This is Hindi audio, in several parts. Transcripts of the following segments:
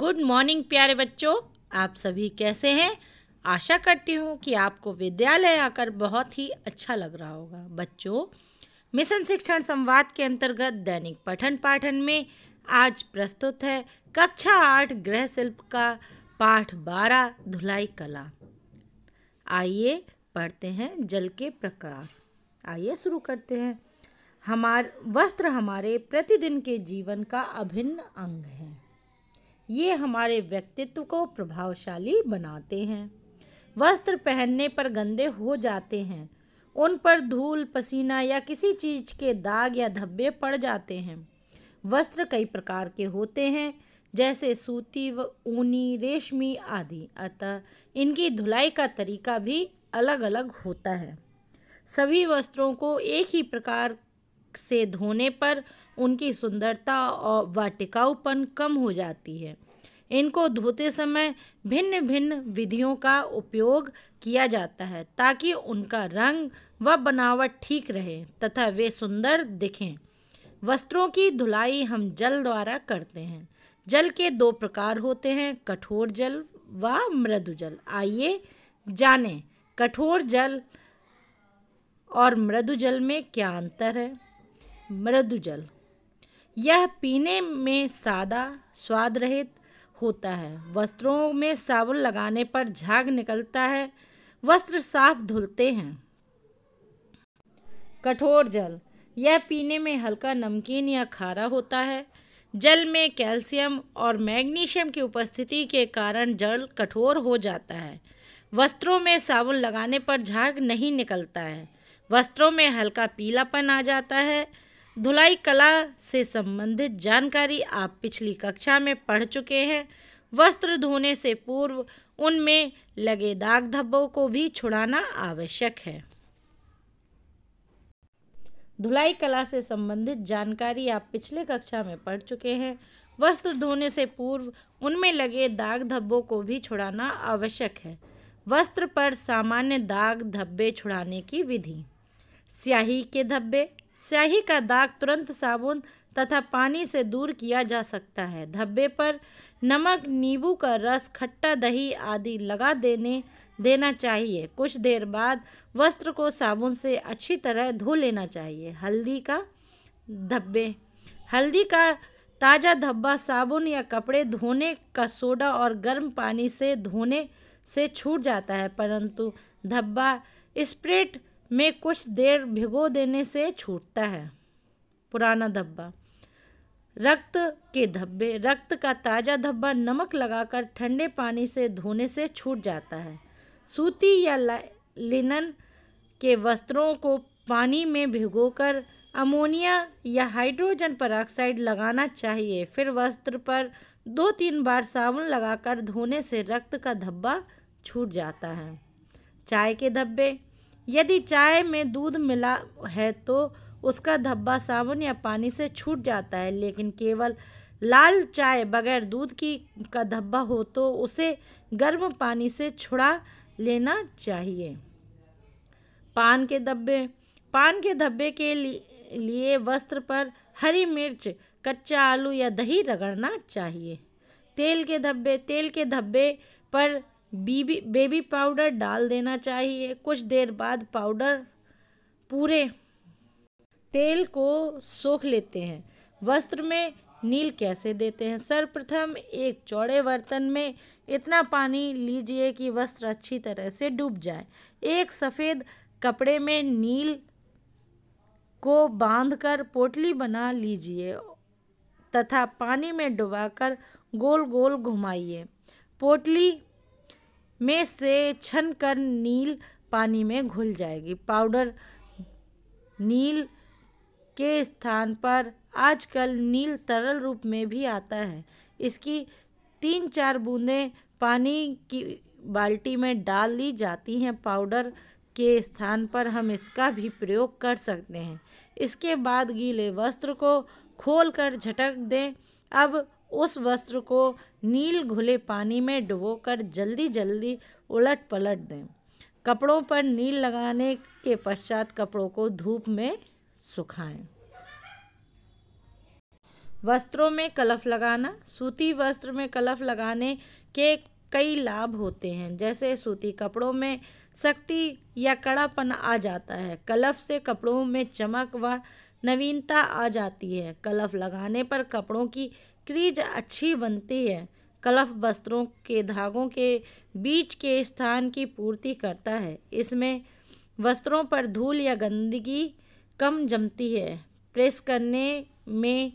गुड मॉर्निंग प्यारे बच्चों आप सभी कैसे हैं आशा करती हूँ कि आपको विद्यालय आकर बहुत ही अच्छा लग रहा होगा बच्चों मिशन शिक्षण संवाद के अंतर्गत दैनिक पठन पाठन में आज प्रस्तुत है कक्षा आठ गृह शिल्प का पाठ बारह धुलाई कला आइए पढ़ते हैं जल के प्रकार आइए शुरू करते हैं हमार वस्त्र हमारे प्रतिदिन के जीवन का अभिन्न अंग है ये हमारे व्यक्तित्व को प्रभावशाली बनाते हैं वस्त्र पहनने पर गंदे हो जाते हैं उन पर धूल पसीना या किसी चीज़ के दाग या धब्बे पड़ जाते हैं वस्त्र कई प्रकार के होते हैं जैसे सूती व ऊनी रेशमी आदि अतः इनकी धुलाई का तरीका भी अलग अलग होता है सभी वस्त्रों को एक ही प्रकार से धोने पर उनकी सुंदरता और व टिकाऊपन कम हो जाती है इनको धोते समय भिन्न भिन्न विधियों का उपयोग किया जाता है ताकि उनका रंग व बनावट ठीक रहे तथा वे सुंदर दिखें वस्त्रों की धुलाई हम जल द्वारा करते हैं जल के दो प्रकार होते हैं कठोर जल व मृदु जल आइए जानें कठोर जल और मृदु जल में क्या अंतर है मृदु जल यह पीने में सादा स्वाद रहित होता है वस्त्रों में साबुन लगाने पर झाग निकलता है वस्त्र साफ धुलते हैं कठोर जल यह पीने में हल्का नमकीन या खारा होता है जल में कैल्शियम और मैग्नीशियम की उपस्थिति के कारण जल कठोर हो जाता है वस्त्रों में साबुन लगाने पर झाग नहीं निकलता है वस्त्रों में हल्का पीलापन आ जाता है धुलाई कला से संबंधित जानकारी आप पिछली कक्षा में पढ़ चुके हैं वस्त्र धोने से पूर्व उनमें लगे दाग धब्बों को भी छुड़ाना आवश्यक है धुलाई कला से संबंधित जानकारी आप पिछले कक्षा में पढ़ चुके हैं वस्त्र धोने से पूर्व उनमें लगे दाग धब्बों को भी छुड़ाना आवश्यक है वस्त्र पर सामान्य दाग धब्बे छुड़ाने की विधि स्याही के धब्बे स्याही का दाग तुरंत साबुन तथा पानी से दूर किया जा सकता है धब्बे पर नमक नींबू का रस खट्टा दही आदि लगा देने देना चाहिए कुछ देर बाद वस्त्र को साबुन से अच्छी तरह धो लेना चाहिए हल्दी का धब्बे हल्दी का ताज़ा धब्बा साबुन या कपड़े धोने का सोडा और गर्म पानी से धोने से छूट जाता है परंतु धब्बा स्प्रेट में कुछ देर भिगो देने से छूटता है पुराना धब्बा रक्त के धब्बे रक्त का ताज़ा धब्बा नमक लगाकर ठंडे पानी से धोने से छूट जाता है सूती या लिनन के वस्त्रों को पानी में भिगोकर अमोनिया या हाइड्रोजन परऑक्साइड लगाना चाहिए फिर वस्त्र पर दो तीन बार साबुन लगाकर धोने से रक्त का धब्बा छूट जाता है चाय के धब्बे यदि चाय में दूध मिला है तो उसका धब्बा साबुन या पानी से छूट जाता है लेकिन केवल लाल चाय बगैर दूध की का धब्बा हो तो उसे गर्म पानी से छुड़ा लेना चाहिए पान के धब्बे पान के धब्बे के लिए वस्त्र पर हरी मिर्च कच्चा आलू या दही रगड़ना चाहिए तेल के धब्बे तेल के धब्बे पर बीबी बेबी पाउडर डाल देना चाहिए कुछ देर बाद पाउडर पूरे तेल को सोख लेते हैं वस्त्र में नील कैसे देते हैं सर्वप्रथम एक चौड़े बर्तन में इतना पानी लीजिए कि वस्त्र अच्छी तरह से डूब जाए एक सफ़ेद कपड़े में नील को बांधकर पोटली बना लीजिए तथा पानी में डुबाकर गोल गोल घुमाइए पोटली में से छन कर नील पानी में घुल जाएगी पाउडर नील के स्थान पर आजकल नील तरल रूप में भी आता है इसकी तीन चार बूंदें पानी की बाल्टी में डाल ली जाती हैं पाउडर के स्थान पर हम इसका भी प्रयोग कर सकते हैं इसके बाद गीले वस्त्र को खोल कर झटक दें अब उस वस्त्र को नील घुले पानी में डुबोकर जल्दी जल्दी उलट पलट दें कपड़ों पर नील लगाने के पश्चात कपड़ों को धूप में सुखाएं वस्त्रों में कलफ लगाना सूती वस्त्र में कलफ लगाने के कई लाभ होते हैं जैसे सूती कपड़ों में शक्ति या कड़ापन आ जाता है कलफ से कपड़ों में चमक व नवीनता आ जाती है कलफ लगाने पर कपड़ों की क्रीज अच्छी बनती है कलफ वस्त्रों के धागों के बीच के स्थान की पूर्ति करता है इसमें वस्त्रों पर धूल या गंदगी कम जमती है प्रेस करने में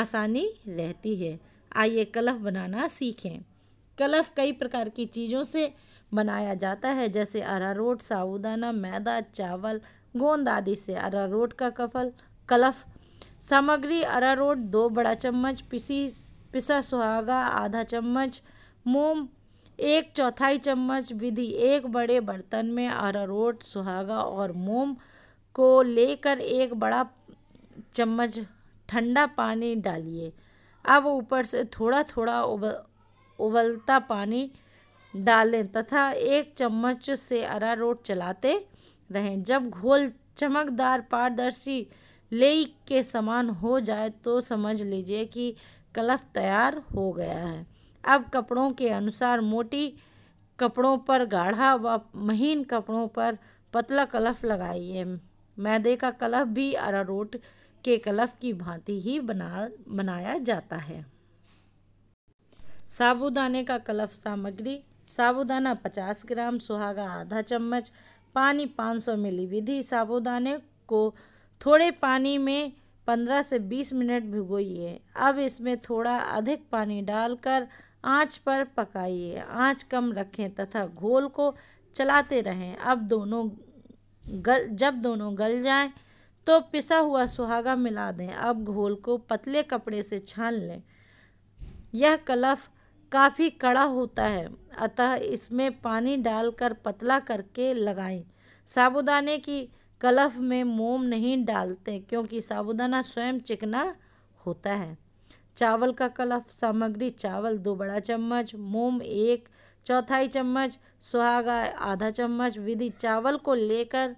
आसानी रहती है आइए कलफ बनाना सीखें कलफ कई प्रकार की चीज़ों से बनाया जाता है जैसे अरारोट साबुदाना मैदा चावल गोंद आदि से अरारोट का कफल कलफ सामग्री अरारोट दो बड़ा चम्मच पिसी पिसा सुहागा आधा चम्मच मोम एक चौथाई चम्मच विधि एक बड़े बर्तन में अरारोट सुहागा और मोम को लेकर एक बड़ा चम्मच ठंडा पानी डालिए अब ऊपर से थोड़ा थोड़ा उबल उबलता पानी डालें तथा एक चम्मच से अरारोट चलाते रहें जब घोल चमकदार पारदर्शी ले के समान हो जाए तो समझ लीजिए कि कलफ तैयार हो गया है अब कपड़ों के अनुसार मोटी कपड़ों पर गाढ़ा व महीन कपड़ों पर पतला कलफ लगाइए मैदे का कलफ भी अरारोट के कलफ की भांति ही बना बनाया जाता है साबुदाने का कलफ सामग्री साबुदाना पचास ग्राम सुहागा आधा चम्मच पानी 500 मिली विधि साबुदाने को थोड़े पानी में 15 से 20 मिनट भिगोइए अब इसमें थोड़ा अधिक पानी डालकर आंच पर पकाइए आंच कम रखें तथा घोल को चलाते रहें अब दोनों गल जब दोनों गल जाएं तो पिसा हुआ सुहागा मिला दें अब घोल को पतले कपड़े से छान लें यह कलफ काफ़ी कड़ा होता है अतः इसमें पानी डालकर पतला करके लगाएं साबुदाने की कलफ में मोम नहीं डालते क्योंकि साबुदाना स्वयं चिकना होता है चावल का कलफ सामग्री चावल दो बड़ा चम्मच मोम एक चौथाई चम्मच सुहागा आधा चम्मच विधि चावल को लेकर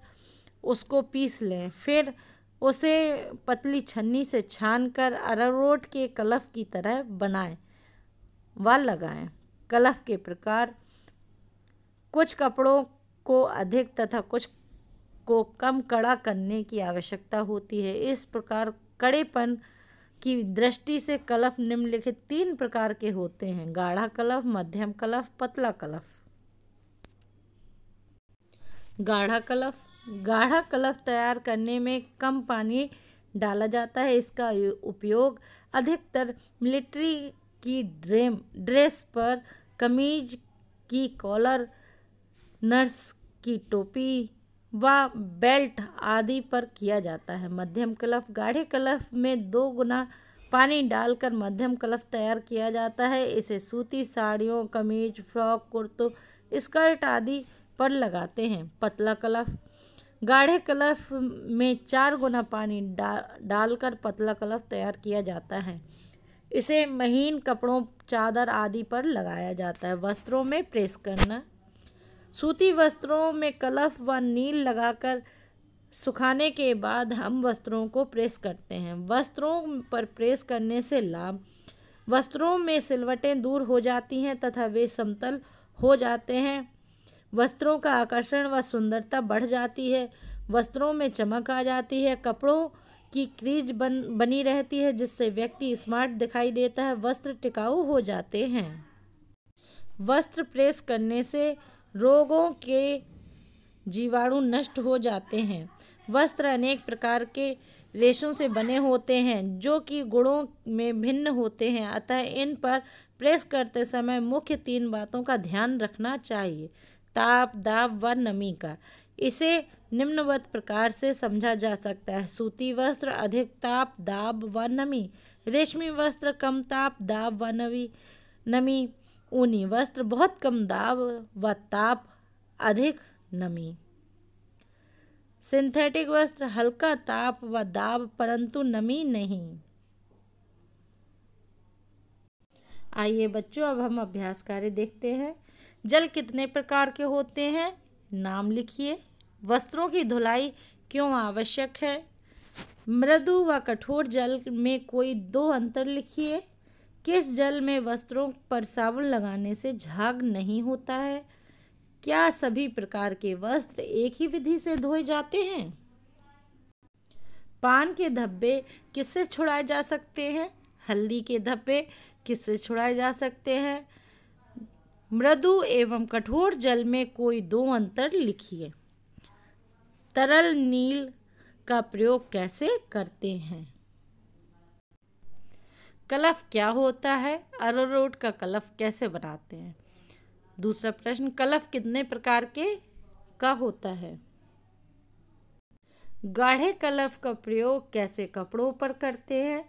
उसको पीस लें फिर उसे पतली छन्नी से छान कर अरारोट के कलफ की तरह बनाएं व लगाएं कलफ के प्रकार कुछ कपड़ों को अधिक तथा कुछ को कम कड़ा करने की आवश्यकता होती है इस प्रकार कड़ेपन की दृष्टि से कलफ निम्नलिखित तीन प्रकार के होते हैं गाढ़ा कलफ मध्यम कलफ पतला कलफ गाढ़ा कलफ गाढ़ा कलफ तैयार करने में कम पानी डाला जाता है इसका उपयोग अधिकतर मिलिट्री की ड्रेम ड्रेस पर कमीज की कॉलर नर्स की टोपी व बेल्ट आदि पर किया जाता है मध्यम कलफ गाढ़े कलफ में दो गुना पानी डालकर मध्यम कलफ तैयार किया जाता है इसे सूती साड़ियों कमीज फ्रॉक कुर्तों स्कर्ट आदि पर लगाते हैं पतला कलफ गाढ़े कलफ में चार गुना पानी डा डालकर पतला कलफ तैयार किया जाता है इसे महीन कपड़ों चादर आदि पर लगाया जाता है वस्त्रों में प्रेस करना सूती वस्त्रों में कलफ व नील लगाकर सुखाने के बाद हम वस्त्रों को प्रेस करते हैं वस्त्रों पर प्रेस करने से लाभ वस्त्रों में सिलवटें दूर हो जाती हैं तथा वे समतल हो जाते हैं वस्त्रों का आकर्षण व सुंदरता बढ़ जाती है वस्त्रों में चमक आ जाती है कपड़ों की क्रीज बन बनी रहती है जिससे व्यक्ति स्मार्ट दिखाई देता है वस्त्र टिकाऊ हो जाते हैं वस्त्र प्रेस करने से रोगों के जीवाणु नष्ट हो जाते हैं वस्त्र अनेक प्रकार के रेशों से बने होते हैं जो कि गुणों में भिन्न होते हैं अतः इन पर प्रेस करते समय मुख्य तीन बातों का ध्यान रखना चाहिए ताप दाब व नमी का इसे निम्नवत प्रकार से समझा जा सकता है सूती वस्त्र अधिक ताप दाब व नमी रेशमी वस्त्र कम ताप दाब व नमी नमी ऊनी वस्त्र बहुत कम दाब व ताप अधिक नमी सिंथेटिक वस्त्र हल्का ताप व दाब परंतु नमी नहीं आइए बच्चों अब हम अभ्यास कार्य देखते हैं जल कितने प्रकार के होते हैं नाम लिखिए वस्त्रों की धुलाई क्यों आवश्यक है मृदु व कठोर जल में कोई दो अंतर लिखिए किस जल में वस्त्रों पर साबुन लगाने से झाग नहीं होता है क्या सभी प्रकार के वस्त्र एक ही विधि से धोए जाते हैं पान के धब्बे किससे छुड़ाए जा सकते हैं हल्दी के धब्बे किससे छुड़ाए जा सकते हैं मृदु एवं कठोर जल में कोई दो अंतर लिखिए तरल नील का प्रयोग कैसे करते हैं कलफ क्या होता है अरोरोट का कलफ कैसे बनाते हैं दूसरा प्रश्न कलफ कितने प्रकार के का होता है गाढ़े कलफ का प्रयोग कैसे कपड़ों पर करते हैं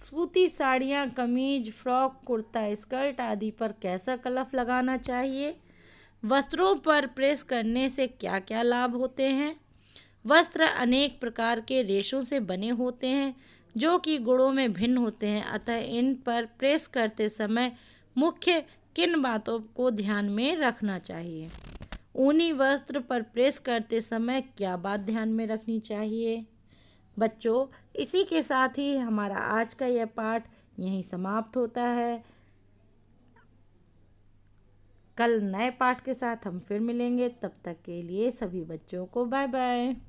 सूती साड़ियाँ कमीज फ्रॉक कुर्ता स्कर्ट आदि पर कैसा कलफ लगाना चाहिए वस्त्रों पर प्रेस करने से क्या क्या लाभ होते हैं वस्त्र अनेक प्रकार के रेशों से बने होते हैं जो कि गुणों में भिन्न होते हैं अतः इन पर प्रेस करते समय मुख्य किन बातों को ध्यान में रखना चाहिए ऊनी वस्त्र पर प्रेस करते समय क्या बात ध्यान में रखनी चाहिए बच्चों इसी के साथ ही हमारा आज का यह पाठ यहीं समाप्त होता है कल नए पाठ के साथ हम फिर मिलेंगे तब तक के लिए सभी बच्चों को बाय बाय